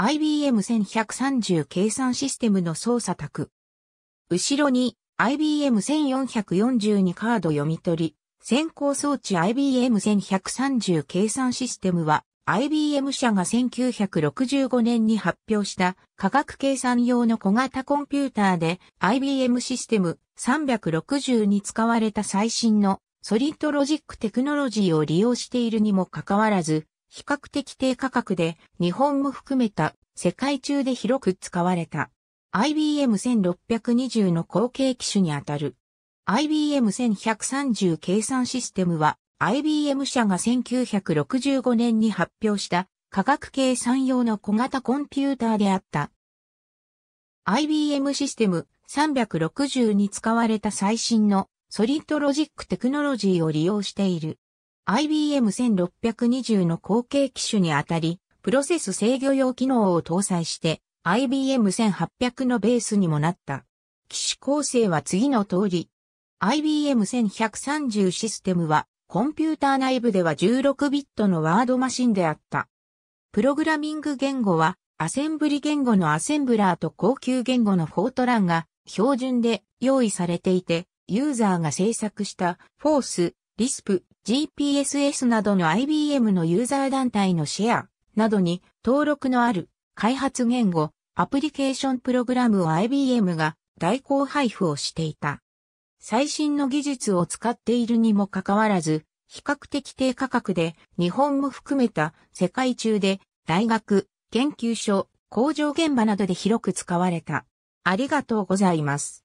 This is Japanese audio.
IBM1130 計算システムの操作卓。後ろに IBM1442 カード読み取り、先行装置 IBM1130 計算システムは IBM 社が1965年に発表した科学計算用の小型コンピューターで IBM システム360に使われた最新のソリッドロジックテクノロジーを利用しているにもかかわらず比較的低価格で日本も含めた世界中で広く使われた。IBM1620 の後継機種にあたる。IBM1130 計算システムは IBM 社が1965年に発表した科学計算用の小型コンピューターであった。IBM システム360に使われた最新のソリッドロジックテクノロジーを利用している。IBM1620 の後継機種にあたり、プロセス制御用機能を搭載して IBM1800 のベースにもなった。機種構成は次の通り。IBM1130 システムはコンピューター内部では16ビットのワードマシンであった。プログラミング言語はアセンブリ言語のアセンブラーと高級言語のフォートランが標準で用意されていて、ユーザーが制作したフォース、リスプ、GPSS などの IBM のユーザー団体のシェアなどに登録のある開発言語アプリケーションプログラムを IBM が代行配布をしていた。最新の技術を使っているにもかかわらず、比較的低価格で日本も含めた世界中で大学、研究所、工場現場などで広く使われた。ありがとうございます。